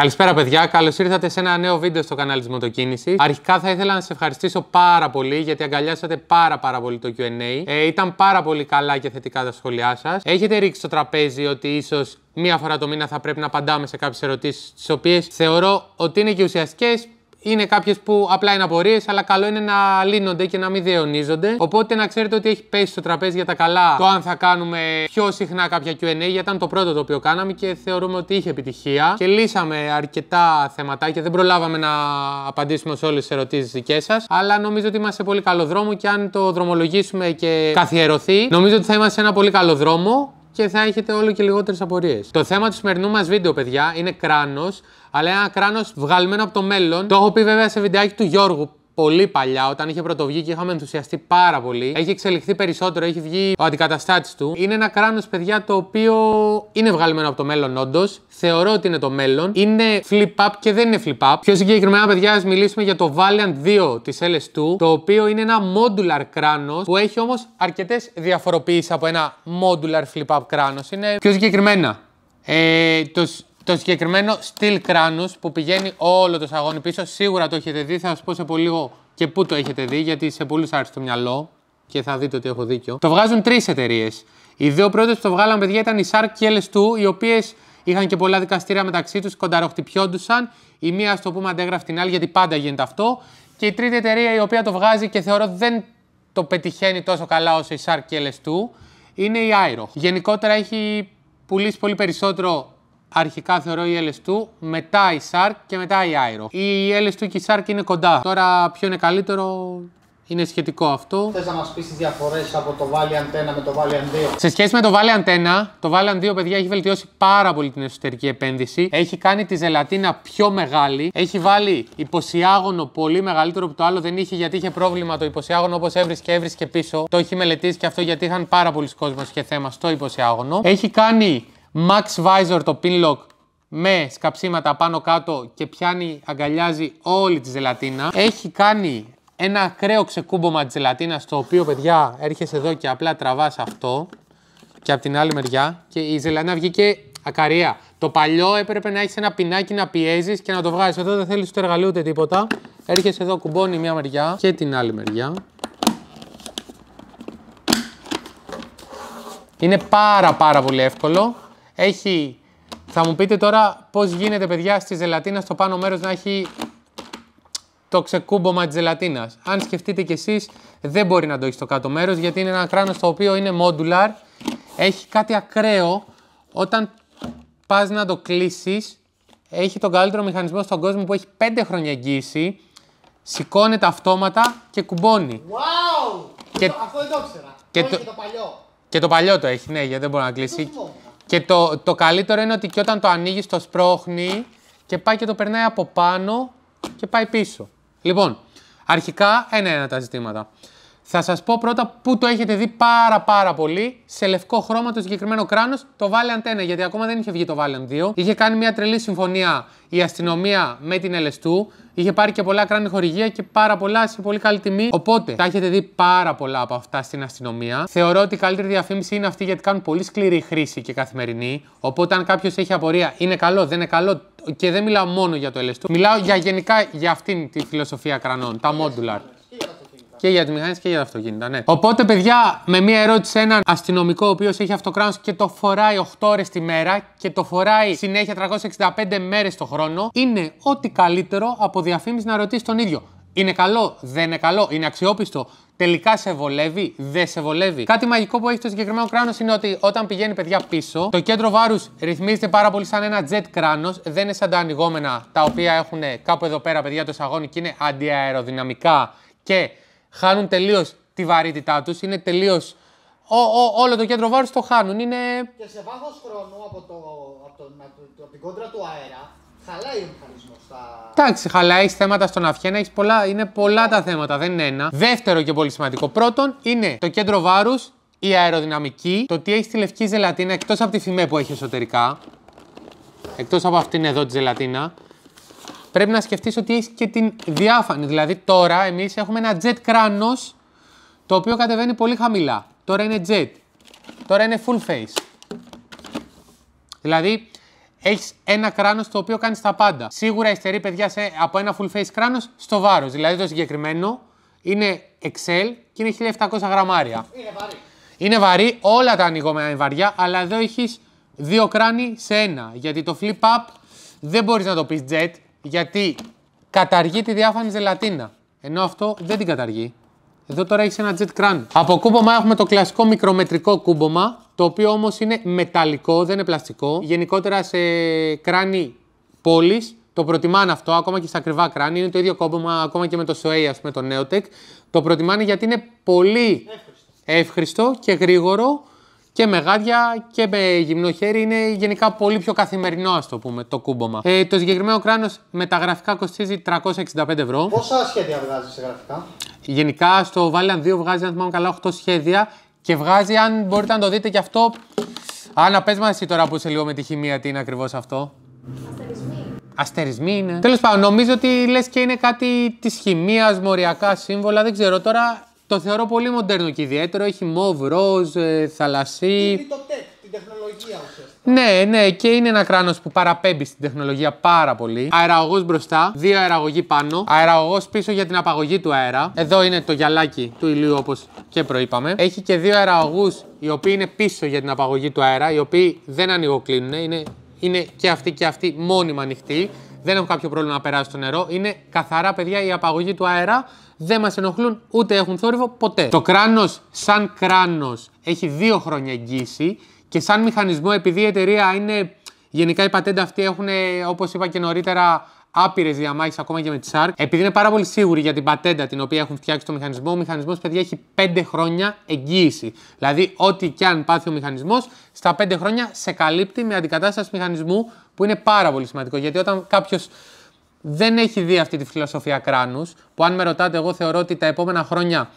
Καλησπέρα, παιδιά. Καλώς ήρθατε σε ένα νέο βίντεο στο κανάλι της Μοτοκίνησης. Αρχικά θα ήθελα να σα ευχαριστήσω πάρα πολύ γιατί αγκαλιάσατε πάρα, πάρα πολύ το QA. Ε, ήταν πάρα πολύ καλά και θετικά τα σχόλιά σας. Έχετε ρίξει στο τραπέζι ότι ίσως μία φορά το μήνα θα πρέπει να απαντάμε σε κάποιες ερωτήσεις, τις οποίες θεωρώ ότι είναι και ουσιαστικές είναι κάποιες που απλά είναι απορίες, αλλά καλό είναι να λύνονται και να μην διαιωνίζονται. Οπότε να ξέρετε ότι έχει πέσει στο τραπέζι για τα καλά το αν θα κάνουμε πιο συχνά κάποια QA, γιατί ήταν το πρώτο το οποίο κάναμε και θεωρούμε ότι είχε επιτυχία. Και λύσαμε αρκετά θεματάκια. Δεν προλάβαμε να απαντήσουμε σε όλες τις ερωτήσεις δικές σας, αλλά νομίζω ότι είμαστε σε πολύ καλό δρόμο και αν το δρομολογήσουμε και καθιερωθεί, νομίζω ότι θα είμαστε σε ένα πολύ καλό δρόμο και θα έχετε όλο και λιγότερες απορίες. Το θέμα του σημερινού μας βίντεο, παιδιά, είναι κράνος, αλλά ένα κράνος βγαλμένο από το μέλλον. Το έχω πει βέβαια σε βιντεάκι του Γιώργου πολύ παλιά, όταν είχε πρωτοβγεί και είχαμε ενθουσιαστεί πάρα πολύ. Έχει εξελιχθεί περισσότερο, έχει βγει ο αντικαταστάτης του. Είναι ένα κράνος, παιδιά, το οποίο είναι βγαλμένο από το μέλλον, όντως. Θεωρώ ότι είναι το μέλλον. Είναι flip up και δεν είναι flip up. Πιο συγκεκριμένα, παιδιά, ας μιλήσουμε για το Valiant 2 της LS2, το οποίο είναι ένα modular κράνος που έχει όμως αρκετές διαφοροποιήσεις από ένα modular flip up κράνος. Είναι πιο συγκεκριμένα. Ε, το το συγκεκριμένο Steel κράνους που πηγαίνει όλο το σαγόνι πίσω, σίγουρα το έχετε δει. Θα σας πω σε πολύ λίγο και πού το έχετε δει, γιατί σε πολλούς άρεσε το μυαλό και θα δείτε ότι έχω δίκιο. Το βγάζουν τρεις εταιρείες. Οι δύο πρώτες που το βγάλαν, παιδιά, ήταν η Shark και η LS2, οι οποίες είχαν και πολλά δικαστήρια μεταξύ τους, κονταροχτυπιόντουσαν. Η μία, ας το πούμε, αντέγραφε την άλλη, γιατί πάντα γίνεται αυτό. Και η τρίτη εταιρεία, η οποία το βγάζει και θεωρώ δεν το πετυχαίνει τόσο καλά όσο η Shark και η LS2, είναι η Aero. Γενικότερα έχει πουλήσει πολύ περισσότερο Αρχικά θεωρώ η LS2, μετά η Shark και μετά η Aero. Η LS2 και η Shark είναι κοντά. Τώρα ποιο είναι καλύτερο είναι σχετικό αυτό. Θες να μας πεις τις διαφορές από το Valiant 1 με το Valiant 2. Σε σχέση με το Valiant 1, το Valiant 2, παιδιά, έχει βελτιώσει πάρα πολύ την εσωτερική επένδυση. Έχει κάνει τη ζελατίνα πιο μεγάλη. Έχει βάλει υποσιάγωνο πολύ μεγαλύτερο που το άλλο δεν είχε γιατί είχε πρόβλημα το υποσιάγωνο όπως έβρισκε, έβρισκε πίσω. Το έχει μελετήσει και αυτό γιατί είχαν πάρα πολλοί κόσμος και θέμα στο υποσιάγωνο. Έχει κάνει Max Visor το pinlock με σκαψίματα πάνω κάτω και πιάνει, αγκαλιάζει όλη τη ζελατίνα. Έχει κάνει ένα ακραίο ξεκούμπομα της ζελατίνας, το οποίο παιδιά έρχεσαι εδώ και απλά τραβάς αυτό και από την άλλη μεριά και η ζελατίνα βγήκε ακαρία. Το παλιό έπρεπε να έχεις ένα πινάκι να πιέζεις και να το βγάζεις. Εδώ δεν θέλεις ούτε εργαλείο ούτε τίποτα. Έρχεσαι εδώ, κουμπώνει μία μεριά και την άλλη μεριά. Είναι πάρα πάρα πολύ εύκολο. Έχει, θα μου πείτε τώρα πώς γίνεται παιδιά στη ζελατίνας στο πάνω μέρος να έχει το ξεκούμπομα της ζελατίνας. Αν σκεφτείτε κι εσείς δεν μπορεί να το έχεις στο κάτω μέρος γιατί είναι ένα κράνος το οποίο είναι modular. Έχει κάτι ακραίο όταν πας να το κλείσεις έχει τον καλύτερο μηχανισμό στον κόσμο που έχει 5 χρόνια εγγύηση, σηκώνεται αυτόματα και κουμπώνει. Wow! Αυτό δεν το ήξερα. Και το... παλιό. Και το παλιό το έχει, ναι, γιατί δεν μπορεί να κλείσει. Το και το, το καλύτερο είναι ότι και όταν το ανοίγεις, το σπρώχνει και πάει και το περνάει από πάνω και πάει πίσω. Λοιπόν, αρχικά ένα-ένα τα ζητήματα. Θα σας πω πρώτα που το έχετε δει πάρα πάρα πολύ. Σε λευκό χρώμα το συγκεκριμένο κράνος, το Valiant 1, γιατί ακόμα δεν είχε βγει το Valiant 2. Είχε κάνει μια τρελή συμφωνία η αστυνομία με την Ελεστού. Είχε πάρει και πολλά κράνη χορηγία και πάρα πολλά σε πολύ καλή τιμή. Οπότε τα έχετε δει πάρα πολλά από αυτά στην αστυνομία. Θεωρώ ότι η καλύτερη διαφήμιση είναι αυτή γιατί κάνουν πολύ σκληρή χρήση και καθημερινή. Οπότε αν κάποιος έχει απορία, είναι καλό, δεν είναι καλό. Και δεν μιλάω μόνο για το Ελεστού. Μιλάω για γενικά για αυτήν τη φιλοσοφία κρανών, τα modular. Και για τη μηχανή και για τα αυτοκίνητα, ναι. Οπότε, παιδιά, με μία ερώτηση σε έναν αστυνομικό ο οποίος έχει αυτοκράνος και το φοράει 8 ώρες τη μέρα και το φοράει συνέχεια 365 μέρες το χρόνο, είναι ό,τι καλύτερο από διαφήμιση να ρωτήσει τον ίδιο. Είναι καλό, δεν είναι καλό, είναι αξιόπιστο, τελικά σε βολεύει, δεν σε βολεύει. Κάτι μαγικό που έχει το συγκεκριμένο κράνος είναι ότι όταν πηγαίνει παιδιά πίσω, το κέντρο βάρους ρυθμίζεται πάρα πολύ σαν ένα jet κράνος. Δεν είναι σαν τα ανοιγόμενα τα οποία έχουν κάπου εδώ πέρα παιδιά το σαγόνι και είναι αντιαεροδυναμικά και χάνουν τελείως τη βαρύτητά τους. Είναι τελείως. Όλο το κέντρο βάρους το χάνουν. Είναι... Και σε βάθος χρόνου από, το, από, το, από, την κόντρα του αέρα Χαλάει ο μηχανισμός. Εντάξει, χαλάει. θέματα στον αυχένα. Έχεις πολλά, είναι πολλά τα θέματα, δεν είναι ένα. Δεύτερο και πολύ σημαντικό. Πρώτον, είναι το κέντρο βάρους, η αεροδυναμική, το τι έχει τη λευκή ζελατίνα εκτός από τη φημέ που έχει εσωτερικά. Εκτός από αυτήν εδώ τη ζελατίνα πρέπει να σκεφτείς ότι έχεις και την διάφανη. Δηλαδή, τώρα εμείς έχουμε ένα jet κράνο το οποίο κατεβαίνει πολύ χαμηλά. Τώρα είναι jet. Τώρα είναι full face. Δηλαδή, έχεις ένα κράνο το οποίο κάνεις τα πάντα. Σίγουρα υστερεί, παιδιά, σε, από ένα full face κράνο στο βάρος. Δηλαδή, το συγκεκριμένο είναι Excel και είναι 1700 γραμμάρια. Είναι βαρύ. Είναι βαρύ, όλα τα ανοιγόμενα είναι βαριά, αλλά εδώ έχεις δύο κράνη σε ένα. Γιατί το flip up δεν μπορείς να το πεις jet, γιατί καταργεί τη διάφανη ζελατίνα. Ενώ αυτό δεν την καταργεί. Εδώ τώρα έχεις ένα jet crane. Από κούμπομα έχουμε το κλασικό μικρομετρικό κούμπομα, το οποίο όμως είναι μεταλλικό, δεν είναι πλαστικό. Γενικότερα σε κράνη πόλης το προτιμάνε αυτό, ακόμα και στα ακριβά κράνη. Είναι το ίδιο κόμπομα ακόμα και με το SOA, ας πούμε, το Neotech. Το προτιμάνε γιατί είναι πολύ εύχριστο και γρήγορο και με γάντια και με γυμνό χέρι. Είναι γενικά πολύ πιο καθημερινό, ας το πούμε, το κούμπομα. Ε, το συγκεκριμένο κράνος με τα γραφικά κοστίζει 365 ευρώ. Πόσα σχέδια βγάζεις σε γραφικά. Γενικά στο Valiant 2 βγάζει, αν θυμάμαι καλά, 8 σχέδια και βγάζει, αν μπορείτε να το δείτε και αυτό. Άννα, πες μας εσύ τώρα που είσαι λίγο με τη χημεία, τι είναι ακριβώς αυτό. Αστερισμοί. Αστερισμοί είναι. Τέλος πάντων, νομίζω ότι λες και είναι κάτι της χημίας, μοριακά σύμβολα. Δεν ξέρω τώρα. Το θεωρώ πολύ μοντέρνο και ιδιαίτερο. Έχει μοβ, ροζ, ε, θαλασσί. Είναι το tech, την τεχνολογία ουσιαστικά. Ναι, ναι, και είναι ένα κράνος που παραπέμπει στην τεχνολογία πάρα πολύ. Αεραγωγός μπροστά, δύο αεραγωγοί πάνω. Αεραγωγός πίσω για την απαγωγή του αέρα. Εδώ είναι το γυαλάκι του ηλίου όπως και προείπαμε. Έχει και δύο αεραγωγούς οι οποίοι είναι πίσω για την απαγωγή του αέρα, οι οποίοι δεν ανοιγοκλίνουν. Είναι, είναι και αυτοί και αυτοί μόνιμα ανοιχτοί. Δεν έχουν κάποιο πρόβλημα να περάσει το νερό. Είναι καθαρά, παιδιά, η απαγωγή του αέρα δεν μας ενοχλούν ούτε έχουν θόρυβο ποτέ. Το κράνος, σαν κράνος, έχει δύο χρόνια εγγύηση και σαν μηχανισμό, επειδή η εταιρεία είναι. Γενικά οι πατέντα αυτοί έχουν, όπως είπα και νωρίτερα, άπειρες διαμάχες ακόμα και με τη ΣΑΡΚ. Επειδή είναι πάρα πολύ σίγουροι για την πατέντα την οποία έχουν φτιάξει το μηχανισμό, ο μηχανισμός, παιδιά, έχει 5 χρόνια εγγύηση. Δηλαδή, ό,τι και αν πάθει ο μηχανισμός, στα 5 χρόνια σε καλύπτει με αντικατάσταση μηχανισμού που είναι πάρα πολύ σημαντικό. Γιατί όταν κάποιος δεν έχει δει αυτή τη φιλοσοφία κράνους. Που αν με ρωτάτε, εγώ θεωρώ ότι τα επόμενα χρόνια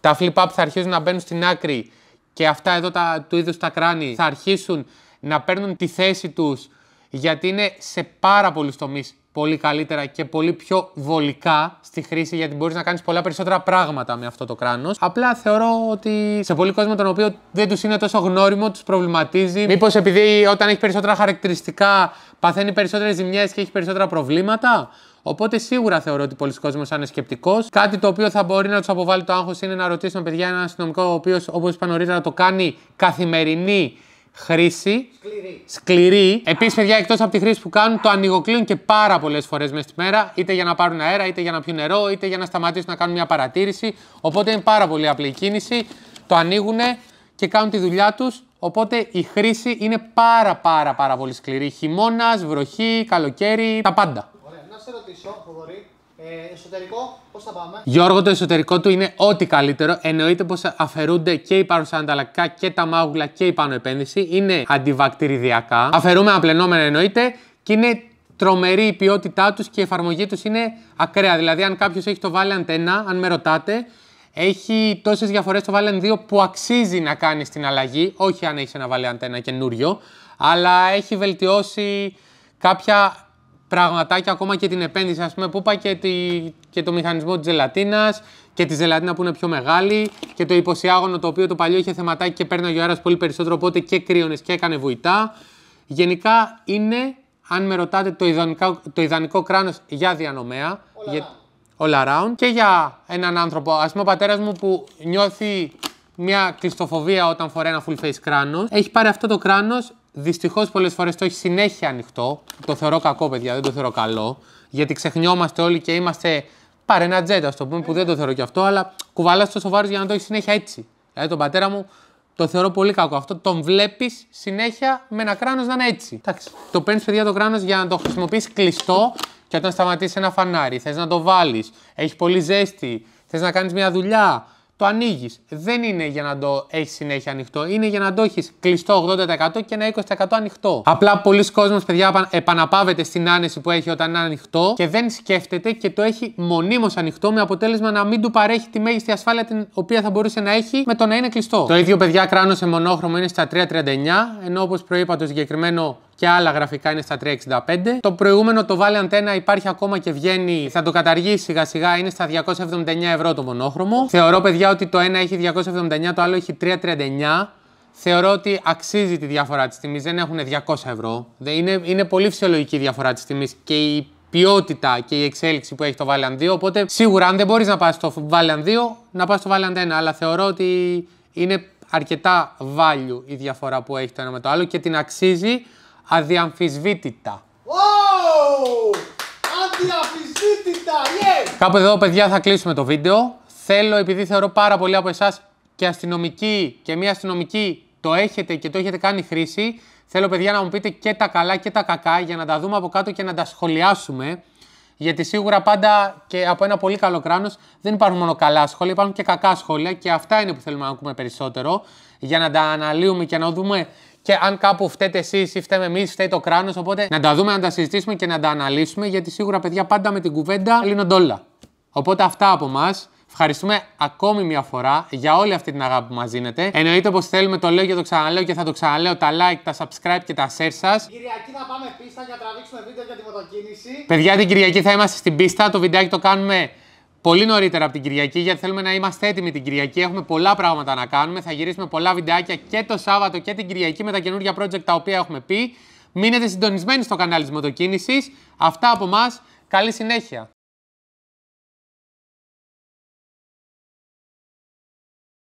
τα flip-up θα αρχίσουν να μπαίνουν στην άκρη και αυτά εδώ τα, του είδους τα κράνη θα αρχίσουν να παίρνουν τη θέση τους γιατί είναι σε πάρα πολλούς τομείς πολύ καλύτερα και πολύ πιο βολικά στη χρήση γιατί μπορείς να κάνεις πολλά περισσότερα πράγματα με αυτό το κράνος. Απλά θεωρώ ότι σε πολλοί κόσμο τον οποίο δεν τους είναι τόσο γνώριμο, τους προβληματίζει. Μήπως επειδή όταν έχει περισσότερα χαρακτηριστικά παθαίνει περισσότερες ζημιές και έχει περισσότερα προβλήματα. Οπότε σίγουρα θεωρώ ότι πολλοί κόσμοι θα είναι σκεπτικός. Κάτι το οποίο θα μπορεί να τους αποβάλει το άγχος είναι να ρωτήσουν παιδιά ένα αστυνομικό ο οποίος, όπως είπα νωρίτερα, το κάνει καθημερινή χρήση. Σκληρή. Σκληρή. Επίσης, παιδιά, εκτός από τη χρήση που κάνουν, το ανοιγοκλίνουν και πάρα πολλές φορές μέσα στη μέρα, είτε για να πάρουν αέρα, είτε για να πιούν νερό, είτε για να σταματήσουν να κάνουν μια παρατήρηση. Οπότε είναι πάρα πολύ απλή η κίνηση. Το ανοίγουν και κάνουν τη δουλειά τους. Οπότε η χρήση είναι πάρα πάρα πάρα πολύ σκληρή. Χειμώνας, βροχή, καλοκαίρι, τα πάντα. Ωραία, να σε ρωτήσω, Φοβορή, ε, εσωτερικό, πώς θα πάμε. Γιώργο, το εσωτερικό του είναι ό,τι καλύτερο. Εννοείται πως αφαιρούνται και οι παρουσία ανταλλακτικά και τα μάγουλα και η πάνω επένδυση. Είναι αντιβακτηριδιακά. Αφαιρούμε απλενόμενα εννοείται και είναι τρομερή η ποιότητά τους και η εφαρμογή τους είναι ακραία. Δηλαδή, αν κάποιος έχει το βάλει αντένα, αν με ρωτάτε, έχει τόσες διαφορές το Valiant 2 που αξίζει να κάνει την αλλαγή. Όχι αν έχεις ένα βάλει αντένα καινούριο, αλλά έχει βελτιώσει κάποια πραγματάκια, ακόμα και την επένδυση, ας πούμε, που είπα και, τη, και το μηχανισμό της ζελατίνας και τη ζελατίνα που είναι πιο μεγάλη και το υποσιάγωνο το οποίο το παλιό είχε θεματάκι και παίρναγε ο αέρας πολύ περισσότερο, οπότε και κρύωνες και έκανε βουητά. Γενικά είναι, αν με ρωτάτε, το ιδανικό, το ιδανικό κράνος για διανομέα, all, για, all around και για έναν άνθρωπο, ας πούμε ο πατέρας μου που νιώθει μια κλειστοφοβία όταν φοράει ένα full face κράνος. Έχει πάρει αυτό το κράνος Δυστυχώς πολλές φορές το έχει συνέχεια ανοιχτό. Το θεωρώ κακό, παιδιά, δεν το θεωρώ καλό. Γιατί ξεχνιόμαστε όλοι και είμαστε. Πάρε ένα τζέτα, ας το πούμε, που δεν το θεωρώ κι αυτό, αλλά κουβαλάς το σοβαρό για να το έχεις συνέχεια έτσι. Δηλαδή τον πατέρα μου το θεωρώ πολύ κακό. Αυτό τον βλέπεις συνέχεια με ένα κράνος να είναι έτσι. Εντάξει. Το παίρνεις, παιδιά, το κράνος για να το χρησιμοποιήσει κλειστό και όταν σταματήσεις ένα φανάρι. Θες να το βάλεις, έχεις πολύ ζέστη, θες να κάνεις μια δουλειά το ανοίγεις. Δεν είναι για να το έχεις συνέχεια ανοιχτό, είναι για να το έχεις κλειστό 80% και ένα 20% ανοιχτό. Απλά πολλοί κόσμοι, παιδιά, επαναπαύεται στην άνεση που έχει όταν είναι ανοιχτό και δεν σκέφτεται και το έχει μονίμως ανοιχτό με αποτέλεσμα να μην του παρέχει τη μέγιστη ασφάλεια την οποία θα μπορούσε να έχει με το να είναι κλειστό. Το ίδιο, παιδιά, κράνο σε μονόχρωμο είναι στα 3,39 ενώ όπως προείπα το συγκεκριμένο και άλλα γραφικά είναι στα 365. Το προηγούμενο το Valiant 1 υπάρχει ακόμα και βγαίνει, θα το καταργήσει σιγά σιγά, είναι στα 279 ευρώ το μονόχρωμο. Θεωρώ παιδιά ότι το ένα έχει 279, το άλλο έχει 339. Θεωρώ ότι αξίζει τη διαφορά της τιμής, δεν έχουν 200 ευρώ. Είναι, είναι πολύ φυσιολογική η διαφορά της τιμής και η ποιότητα και η εξέλιξη που έχει το Valiant 2. Οπότε σίγουρα αν δεν μπορείς να πας στο Valiant 2, να πας στο Valiant 1. Αλλά θεωρώ ότι είναι αρκετά value η διαφορά που έχει το ένα με το άλλο και την αξίζει αδιαμφισβήτητα. Wow! Αδιαμφισβήτητα, yes! Κάπου εδώ, παιδιά, θα κλείσουμε το βίντεο. Θέλω, επειδή θεωρώ πάρα πολλοί από εσάς και αστυνομική και μία αστυνομική το έχετε και το έχετε κάνει χρήση, θέλω, παιδιά, να μου πείτε και τα καλά και τα κακά για να τα δούμε από κάτω και να τα σχολιάσουμε. Γιατί σίγουρα πάντα και από ένα πολύ καλό κράνος δεν υπάρχουν μόνο καλά σχόλια, υπάρχουν και κακά σχόλια και αυτά είναι που θέλουμε να ακούμε περισσότερο για να τα αναλύουμε και να δούμε και αν κάπου φταίτε εσείς ή φταίμε εμείς, φταίει το κράνος. Οπότε να τα δούμε, να τα συζητήσουμε και να τα αναλύσουμε. Γιατί σίγουρα, παιδιά, πάντα με την κουβέντα λύνονται όλα. Οπότε αυτά από εμά. Ευχαριστούμε ακόμη μια φορά για όλη αυτή την αγάπη που μας δίνετε. Εννοείται πως θέλουμε το λέω και το ξαναλέω και θα το ξαναλέω τα like, τα subscribe και τα share σας. Κυριακή θα πάμε πίστα για να τραβήξουμε βίντεο για τη μοτοκίνηση. Παιδιά, την Κυριακή θα είμαστε στην πίστα. Το βιντεάκι το κάνουμε πολύ νωρίτερα από την Κυριακή, γιατί θέλουμε να είμαστε έτοιμοι την Κυριακή. Έχουμε πολλά πράγματα να κάνουμε. Θα γυρίσουμε πολλά βιντεάκια και το Σάββατο και την Κυριακή με τα καινούργια project τα οποία έχουμε πει. Μείνετε συντονισμένοι στο κανάλι της Μοτοκίνησης. Αυτά από εμά. Καλή συνέχεια.